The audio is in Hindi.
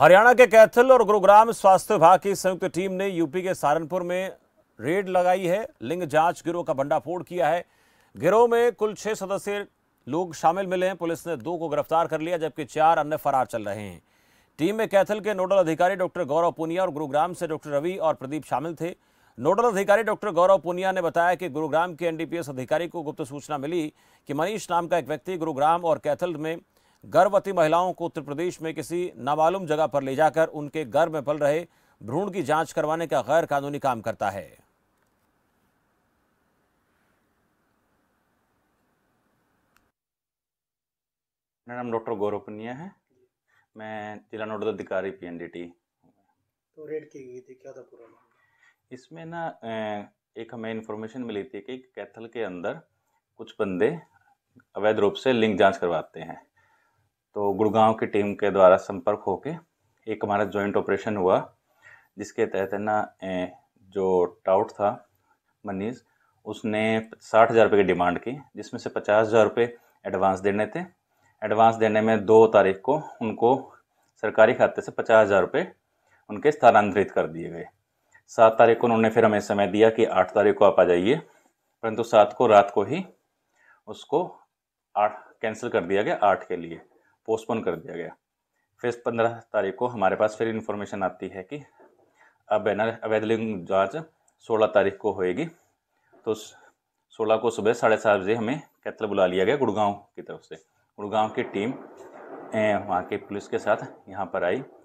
हरियाणा के कैथल और गुरुग्राम स्वास्थ्य विभाग की संयुक्त टीम ने यूपी के सहारनपुर में रेड लगाई है लिंग जांच गिरोह का भंडाफोड़ किया है गिरोह में कुल छह सदस्य लोग शामिल मिले हैं पुलिस ने दो को गिरफ्तार कर लिया जबकि चार अन्य फरार चल रहे हैं टीम में कैथल के नोडल अधिकारी डॉक्टर गौरव पुनिया और गुरुग्राम से डॉक्टर रवि और प्रदीप शामिल थे नोडल अधिकारी डॉक्टर गौरव पुनिया ने बताया कि गुरुग्राम के एनडीपीएस अधिकारी को गुप्त सूचना मिली कि मनीष नाम का एक व्यक्ति गुरुग्राम और कैथल में गर्भवती महिलाओं को उत्तर प्रदेश में किसी नामालूम जगह पर ले जाकर उनके घर में पल रहे भ्रूण की जांच करवाने का गैर कानूनी काम करता है मेरा नाम डॉक्टर गौरव पुनिया है मैं जिला नोडल अधिकारी पी एन डी टी तो रेड की गई थी क्या था पूरा इसमें ना एक हमें इन्फॉर्मेशन मिली थी कि कैथल के अंदर कुछ बंदे अवैध रूप से लिंग जांच करवाते हैं तो गुड़गांव की टीम के द्वारा संपर्क होके एक हमारा जॉइंट ऑपरेशन हुआ जिसके तहत ना जो टाउट था मनीष उसने साठ हज़ार रुपये की डिमांड की जिसमें से पचास हज़ार रुपये एडवांस देने थे एडवांस देने में दो तारीख को उनको सरकारी खाते से पचास हज़ार रुपये उनके स्थानांतरित कर दिए गए सात तारीख को उन्होंने फिर हमें समय दिया कि आठ तारीख को आप आ जाइए परंतु सात को रात को ही उसको आठ कैंसिल कर दिया गया आठ के लिए पोस्टपोन कर दिया गया फिर पंद्रह तारीख को हमारे पास फिर इन्फॉर्मेशन आती है कि अब अवैध लिंग जाँच सोलह तारीख को होएगी तो सोलह को सुबह साढ़े सात बजे हमें कैथल बुला लिया गया गुड़गांव की तरफ से गुड़गांव की टीम वहाँ के पुलिस के साथ यहाँ पर आई